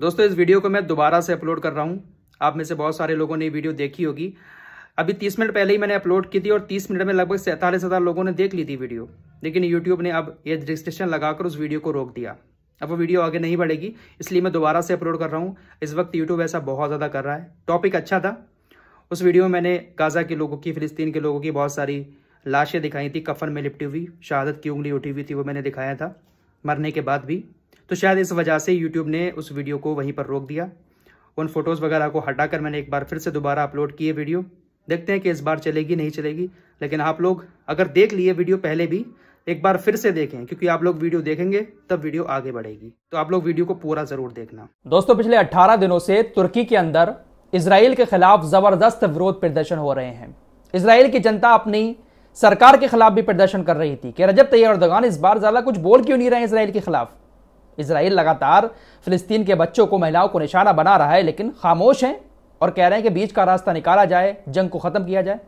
दोस्तों इस वीडियो को मैं दोबारा से अपलोड कर रहा हूँ आप में से बहुत सारे लोगों ने वीडियो देखी होगी अभी तीस मिनट पहले ही मैंने अपलोड की थी और तीस मिनट में लगभग सैंतालीस हज़ार लोगों ने देख ली थी वीडियो लेकिन यूट्यूब ने अब ये रजिस्ट्रेशन लगाकर उस वीडियो को रोक दिया अब वो वीडियो आगे नहीं बढ़ेगी इसलिए मैं दोबारा से अपलोड कर रहा हूँ इस वक्त यूट्यूब ऐसा बहुत ज़्यादा कर रहा है टॉपिक अच्छा था उस वीडियो में मैंने गाज़ा के लोगों की फ़िलिस्तीन के लोगों की बहुत सारी लाशें दिखाई थी कफन में लिपटी हुई शहादत की उंगली उठी हुई थी वो मैंने दिखाया था मरने के बाद भी तो शायद इस वजह से यूट्यूब ने उस वीडियो को वहीं पर रोक दिया उन फोटोज़ वगैरह को हटाकर मैंने एक बार फिर से दोबारा अपलोड किए वीडियो देखते हैं कि इस बार चलेगी नहीं चलेगी लेकिन आप लोग अगर देख लिए वीडियो पहले भी एक बार फिर से देखें क्योंकि आप लोग वीडियो देखेंगे तब वीडियो आगे बढ़ेगी तो आप लोग वीडियो को पूरा जरूर देखना दोस्तों पिछले 18 दिनों से तुर्की के अंदर इसराइल के खिलाफ जबरदस्त विरोध प्रदर्शन हो रहे हैं इसराइल की जनता अपनी सरकार के खिलाफ भी प्रदर्शन कर रही थी कि रजब तैयार अर्दगान इस बार ज्यादा कुछ बोल क्यों नहीं रहे इसराइल के खिलाफ इसराइल लगातार फिलिस्तीन के बच्चों को महिलाओं को निशाना बना रहा है लेकिन खामोश हैं और कह रहे हैं कि बीच का रास्ता निकाला जाए जंग को ख़त्म किया जाए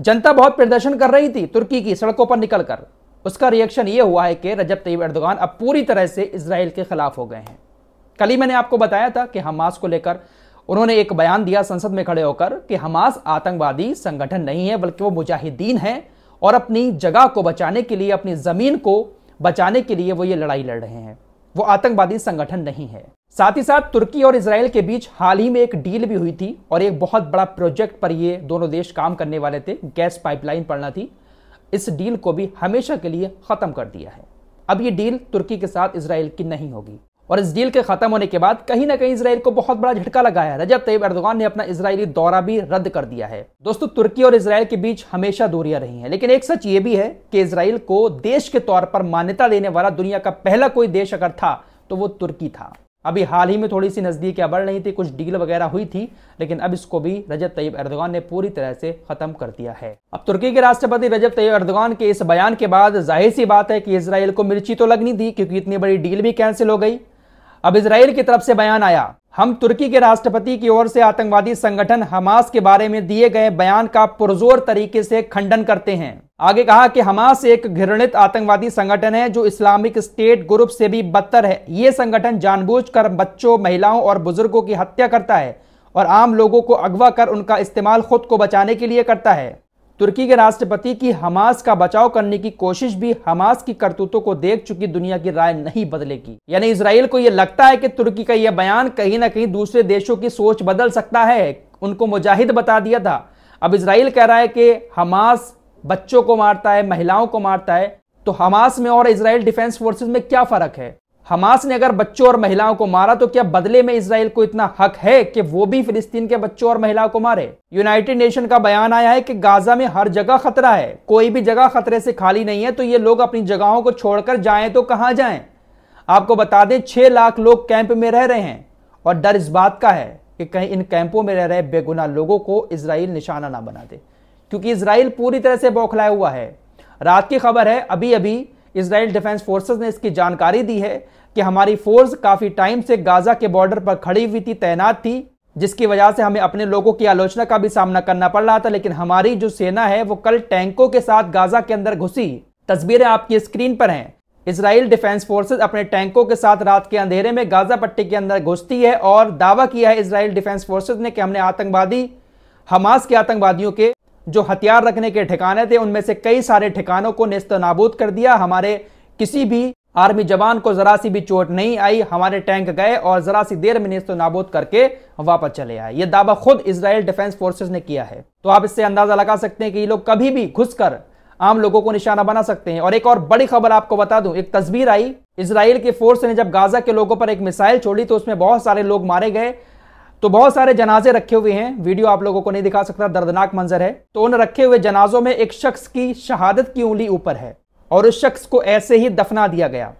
जनता बहुत प्रदर्शन कर रही थी तुर्की की सड़कों पर निकलकर उसका रिएक्शन ये हुआ है कि रजब तैयब अर्दगान अब पूरी तरह से इसराइल के खिलाफ हो गए हैं कल ही मैंने आपको बताया था कि हमास को लेकर उन्होंने एक बयान दिया संसद में खड़े होकर कि हमास आतंकवादी संगठन नहीं है बल्कि वो मुजाहिदीन हैं और अपनी जगह को बचाने के लिए अपनी ज़मीन को बचाने के लिए वो ये लड़ाई लड़ रहे हैं वो आतंकवादी संगठन नहीं है साथ ही साथ तुर्की और इसराइल के बीच हाल ही में एक डील भी हुई थी और एक बहुत बड़ा प्रोजेक्ट पर ये दोनों देश काम करने वाले थे गैस पाइपलाइन पड़ना थी इस डील को भी हमेशा के लिए ख़त्म कर दिया है अब ये डील तुर्की के साथ इसराइल की नहीं होगी और इस डील के खत्म होने के बाद कहीं ना कहीं इसराइल को बहुत बड़ा झटका लगा है रजब तैयब एर्दोगान ने अपना इसराइली दौरा भी रद्द कर दिया है दोस्तों तुर्की और इसराइल के बीच हमेशा दूरियां रही हैं लेकिन एक सच ये भी है कि इसराइल को देश के तौर पर मान्यता देने वाला दुनिया का पहला कोई देश अगर था तो वो तुर्की था अभी हाल ही में थोड़ी सी नज़दीकियाँ बढ़ रही थी कुछ डील वगैरह हुई थी लेकिन अब इसको भी रजब तैयब अर्दगान ने पूरी तरह से ख़त्म कर दिया है अब तुर्की के राष्ट्रपति रजब तैयब एर्दोगान के इस बयान के बाद जाहिर सी बात है कि इसराइल को मिर्ची तो लगनी थी क्योंकि इतनी बड़ी डील भी कैंसिल हो गई अब इसराइल की तरफ से बयान आया हम तुर्की के राष्ट्रपति की ओर से आतंकवादी संगठन हमास के बारे में दिए गए बयान का पुरजोर तरीके से खंडन करते हैं आगे कहा कि हमास एक घृणित आतंकवादी संगठन है जो इस्लामिक स्टेट ग्रुप से भी बदतर है ये संगठन जानबूझकर बच्चों महिलाओं और बुजुर्गों की हत्या करता है और आम लोगों को अगवा कर उनका इस्तेमाल खुद को बचाने के लिए करता है तुर्की के राष्ट्रपति की हमास का बचाव करने की कोशिश भी हमास की करतूतों को देख चुकी दुनिया की राय नहीं बदलेगी यानी इसराइल को यह लगता है कि तुर्की का यह बयान कहीं ना कहीं दूसरे देशों की सोच बदल सकता है उनको मुजाहिद बता दिया था अब इसराइल कह रहा है कि हमास बच्चों को मारता है महिलाओं को मारता है तो हमास में और इसराइल डिफेंस फोर्सेस में क्या फर्क है हमास ने अगर बच्चों और महिलाओं को मारा तो क्या बदले में इसराइल को इतना हक है कि वो भी फिलिस्तीन के बच्चों और महिलाओं को मारे यूनाइटेड नेशन का बयान आया है कि गाजा में हर जगह खतरा है कोई भी जगह खतरे से खाली नहीं है तो ये लोग अपनी जगहों को छोड़कर जाएं तो कहां जाएं आपको बता दें छह लाख लोग कैंप में रह रहे हैं और डर इस बात का है कि कहीं इन कैंपों में रह रहे बेगुना लोगों को इसराइल निशाना ना बना दे क्योंकि इसराइल पूरी तरह से बौखलाया हुआ है रात की खबर है अभी अभी इसराइल डिफेंस फोर्सेस ने इसकी जानकारी दी है कि हमारी फोर्स काफ़ी टाइम से गाज़ा के बॉर्डर पर खड़ी हुई थी तैनात थी जिसकी वजह से हमें अपने लोगों की आलोचना का भी सामना करना पड़ रहा था लेकिन हमारी जो सेना है वो कल टैंकों के साथ गाज़ा के अंदर घुसी तस्वीरें आपकी स्क्रीन पर हैं इसराइल डिफेंस फोर्सेज अपने टैंकों के साथ रात के अंधेरे में गाज़ा पट्टी के अंदर घुसती है और दावा किया है इसराइल डिफेंस फोर्सेज ने कि हमने आतंकवादी हमास के आतंकवादियों के जो हथियार रखने के ठिकाने थे उनमें से कई सारे ठिकानों को नेस्त नाबूद कर दिया हमारे किसी भी आर्मी जवान को जरा सी भी चोट नहीं आई हमारे टैंक गए और जरा सी देर में नेस्त नाबूद करके वापस चले आए ये दावा खुद इसराइल डिफेंस फोर्सेज ने किया है तो आप इससे अंदाजा लगा सकते हैं कि ये लोग कभी भी घुसकर आम लोगों को निशाना बना सकते हैं और एक और बड़ी खबर आपको बता दूं एक तस्वीर आई इसराइल के फोर्स ने जब गाजा के लोगों पर एक मिसाइल छोड़ी तो उसमें बहुत सारे लोग मारे गए तो बहुत सारे जनाजे रखे हुए हैं वीडियो आप लोगों को नहीं दिखा सकता दर्दनाक मंजर है तो उन रखे हुए जनाजों में एक शख्स की शहादत की उंगली ऊपर है और उस शख्स को ऐसे ही दफना दिया गया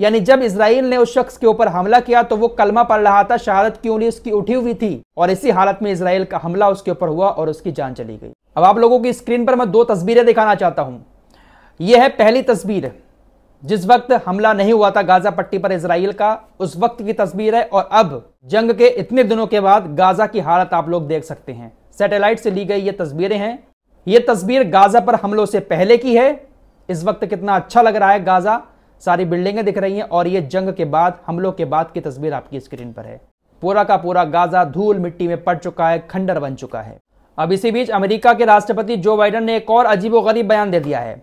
यानी जब इसराइल ने उस शख्स के ऊपर हमला किया तो वो कलमा पड़ रहा था शहादत की उंगली उसकी उठी हुई थी और इसी हालत में इसराइल का हमला उसके ऊपर हुआ और उसकी जान चली गई अब आप लोगों की स्क्रीन पर मैं दो तस्वीरें दिखाना चाहता हूं यह है पहली तस्वीर जिस वक्त हमला नहीं हुआ था गाजा पट्टी पर इसराइल का उस वक्त की तस्वीर है और अब जंग के इतने दिनों के बाद गाजा की हालत आप लोग देख सकते हैं सैटेलाइट से ली गई ये तस्वीरें हैं ये तस्वीर गाजा पर हमलों से पहले की है इस वक्त कितना अच्छा लग रहा है गाजा सारी बिल्डिंगें दिख रही हैं और ये जंग के बाद हमलों के बाद की तस्वीर आपकी स्क्रीन पर है पूरा का पूरा गाजा धूल मिट्टी में पड़ चुका है खंडर बन चुका है अब इसी बीच अमेरिका के राष्ट्रपति जो बाइडन ने एक और अजीबोगरीब बयान दे दिया है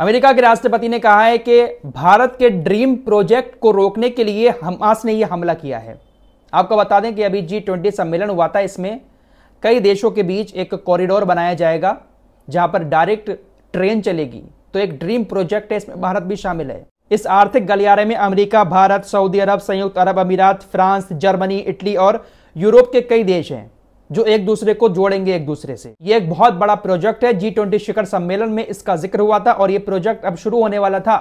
अमेरिका के राष्ट्रपति ने कहा है कि भारत के ड्रीम प्रोजेक्ट को रोकने के लिए हमास ने यह हमला किया है आपको बता दें कि अभी जी ट्वेंटी सम्मेलन हुआ था इसमें कई देशों के बीच एक कॉरिडोर बनाया जाएगा जहां पर डायरेक्ट ट्रेन चलेगी तो एक ड्रीम प्रोजेक्ट है इसमें भारत भी शामिल है इस आर्थिक गलियारे में अमेरिका भारत सऊदी अरब संयुक्त अरब अमीरात फ्रांस जर्मनी इटली और यूरोप के कई देश हैं जो एक दूसरे को जोड़ेंगे एक दूसरे से ये एक बहुत बड़ा प्रोजेक्ट है जी ट्वेंटी शिखर सम्मेलन में इसका जिक्र हुआ था और ये प्रोजेक्ट अब शुरू होने वाला था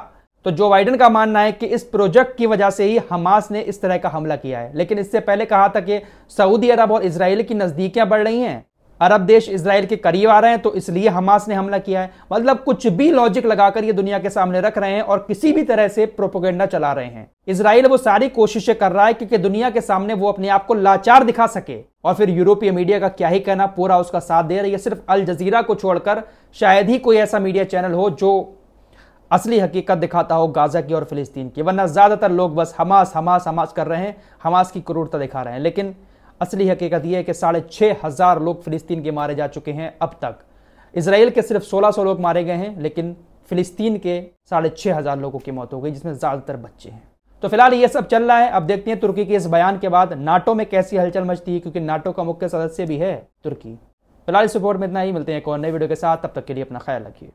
तो जो बाइडन का मानना है कि इस प्रोजेक्ट की वजह से ही हमास ने इस तरह का हमला किया है लेकिन इससे पहले कहा था कि सऊदी अरब और इसराइल की नज़दीकियां बढ़ रही हैं अरब देश इसराइल के करीब आ रहे हैं तो इसलिए हमास ने हमला किया है मतलब कुछ भी लॉजिक लगाकर ये दुनिया के सामने रख रहे हैं और किसी भी तरह से प्रोपोगेंडा चला रहे हैं इसराइल वो सारी कोशिशें कर रहा है क्योंकि दुनिया के सामने वो अपने आप को लाचार दिखा सके और फिर यूरोपीय मीडिया का क्या ही कहना पूरा उसका साथ दे रही है सिर्फ अल जजीरा को छोड़कर शायद ही कोई ऐसा मीडिया चैनल हो जो असली हकीकत दिखाता हो गाजा की और फिलिस्तीन की वरना ज़्यादातर लोग बस हमास हमास हमास कर रहे हैं हमास की क्रूरता दिखा रहे हैं लेकिन असली हकीकत यह है कि साढ़े छः हज़ार लोग फ़िलिस्तीन के मारे जा चुके हैं अब तक इसराइल के सिर्फ 1600 लोग मारे गए हैं लेकिन फ़िलिस्तीन के साढ़े छः हज़ार लोगों की मौत हो गई जिसमें ज़्यादातर बच्चे हैं तो फिलहाल ये सब चल रहा है अब देखते हैं तुर्की के इस बयान के बाद नाटो में कैसी हलचल मचती है क्योंकि नाटो का मुख्य सदस्य भी है तुर्की फिलहाल इस रिपोर्ट में इतना ही मिलते हैं एक और नई वीडियो के साथ तब तक के लिए अपना ख्याल रखिए